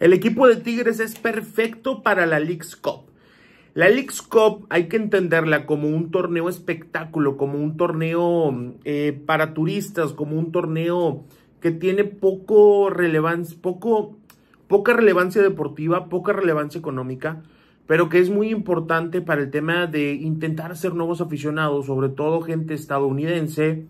El equipo de Tigres es perfecto para la League's Cup. La League's Cup hay que entenderla como un torneo espectáculo, como un torneo eh, para turistas, como un torneo que tiene poco relevancia, poco, poca relevancia deportiva, poca relevancia económica, pero que es muy importante para el tema de intentar hacer nuevos aficionados, sobre todo gente estadounidense,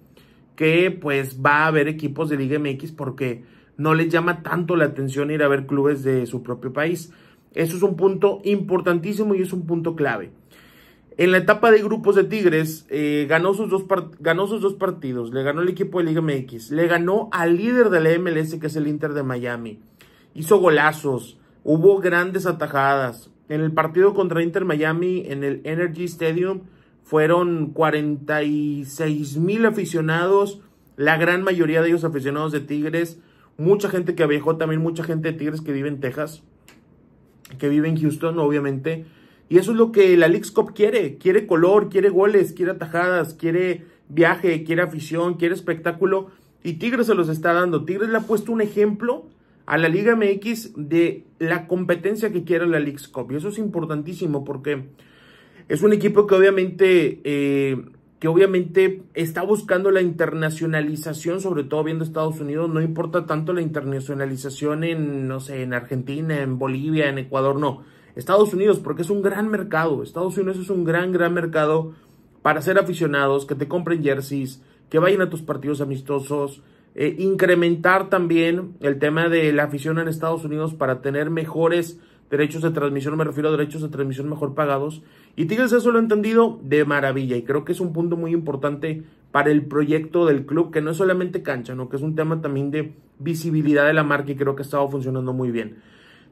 que pues va a haber equipos de Liga MX porque no les llama tanto la atención ir a ver clubes de su propio país. Eso es un punto importantísimo y es un punto clave. En la etapa de grupos de Tigres, eh, ganó, sus dos ganó, sus dos partidos. Le ganó el equipo de Liga MX. Le ganó al líder de la MLS, que es el Inter de Miami. Hizo golazos. Hubo grandes atajadas. En el partido contra Inter Miami, en el Energy Stadium, fueron 46 mil aficionados. La gran mayoría de ellos aficionados de Tigres mucha gente que viajó, también mucha gente de Tigres que vive en Texas, que vive en Houston, obviamente. Y eso es lo que la Leagues Cup quiere. Quiere color, quiere goles, quiere atajadas, quiere viaje, quiere afición, quiere espectáculo. Y Tigres se los está dando. Tigres le ha puesto un ejemplo a la Liga MX de la competencia que quiere la Leagues Cup. Y eso es importantísimo porque es un equipo que obviamente eh, que obviamente está buscando la internacionalización, sobre todo viendo Estados Unidos, no importa tanto la internacionalización en, no sé, en Argentina, en Bolivia, en Ecuador, no. Estados Unidos, porque es un gran mercado. Estados Unidos es un gran, gran mercado para ser aficionados, que te compren jerseys, que vayan a tus partidos amistosos, eh, incrementar también el tema de la afición en Estados Unidos para tener mejores derechos de transmisión, me refiero a derechos de transmisión mejor pagados. Y Tigres eso lo ha entendido de maravilla y creo que es un punto muy importante para el proyecto del club, que no es solamente cancha, ¿no? que es un tema también de visibilidad de la marca y creo que ha estado funcionando muy bien.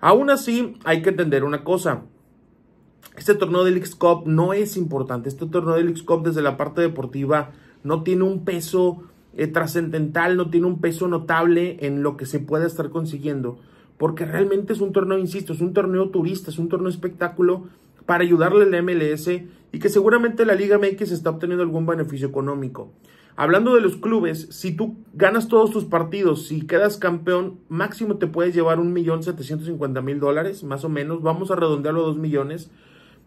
Aún así, hay que entender una cosa. Este torneo del x cop no es importante. Este torneo del x cop desde la parte deportiva no tiene un peso eh, trascendental, no tiene un peso notable en lo que se pueda estar consiguiendo porque realmente es un torneo, insisto, es un torneo turista, es un torneo espectáculo para ayudarle al MLS y que seguramente la Liga MX está obteniendo algún beneficio económico. Hablando de los clubes, si tú ganas todos tus partidos, si quedas campeón, máximo te puedes llevar un millón mil dólares, más o menos. Vamos a redondearlo a dos millones.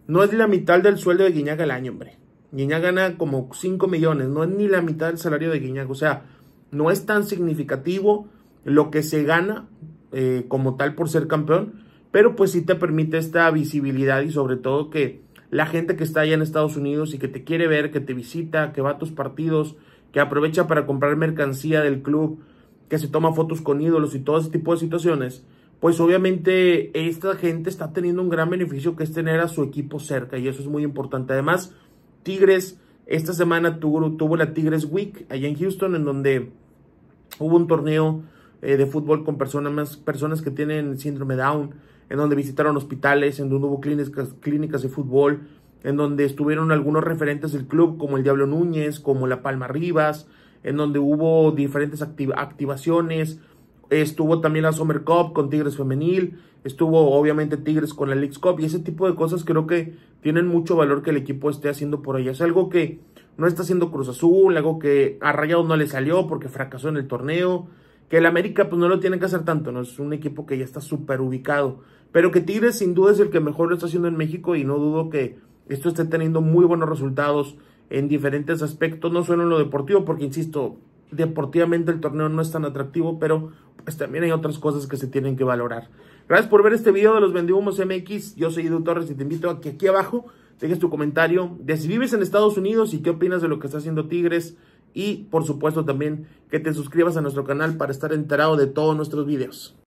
No es la mitad del sueldo de Guiñaga al año, hombre. Guiñaga gana como 5 millones, no es ni la mitad del salario de Guiñaga. O sea, no es tan significativo lo que se gana eh, como tal por ser campeón, pero pues sí te permite esta visibilidad y sobre todo que la gente que está allá en Estados Unidos y que te quiere ver, que te visita, que va a tus partidos, que aprovecha para comprar mercancía del club, que se toma fotos con ídolos y todo ese tipo de situaciones, pues obviamente esta gente está teniendo un gran beneficio que es tener a su equipo cerca y eso es muy importante. Además, Tigres, esta semana tuvo, tuvo la Tigres Week allá en Houston en donde hubo un torneo eh, de fútbol con personas, personas que tienen síndrome Down, en donde visitaron hospitales, en donde hubo clínicas, clínicas de fútbol, en donde estuvieron algunos referentes del club como el Diablo Núñez, como la Palma Rivas, en donde hubo diferentes activaciones, estuvo también la Summer Cup con Tigres Femenil, estuvo obviamente Tigres con la League Cup y ese tipo de cosas creo que tienen mucho valor que el equipo esté haciendo por allá. Es algo que no está haciendo Cruz Azul, algo que a Rayado no le salió porque fracasó en el torneo. Que el América pues no lo tiene que hacer tanto, ¿no? Es un equipo que ya está súper ubicado. Pero que Tigres sin duda es el que mejor lo está haciendo en México y no dudo que esto esté teniendo muy buenos resultados en diferentes aspectos, no solo en lo deportivo, porque insisto, deportivamente el torneo no es tan atractivo, pero pues también hay otras cosas que se tienen que valorar. Gracias por ver este video de los Vendibumos MX. Yo soy Edu Torres y te invito a que aquí abajo dejes tu comentario de si vives en Estados Unidos y qué opinas de lo que está haciendo Tigres y por supuesto también que te suscribas a nuestro canal para estar enterado de todos nuestros videos.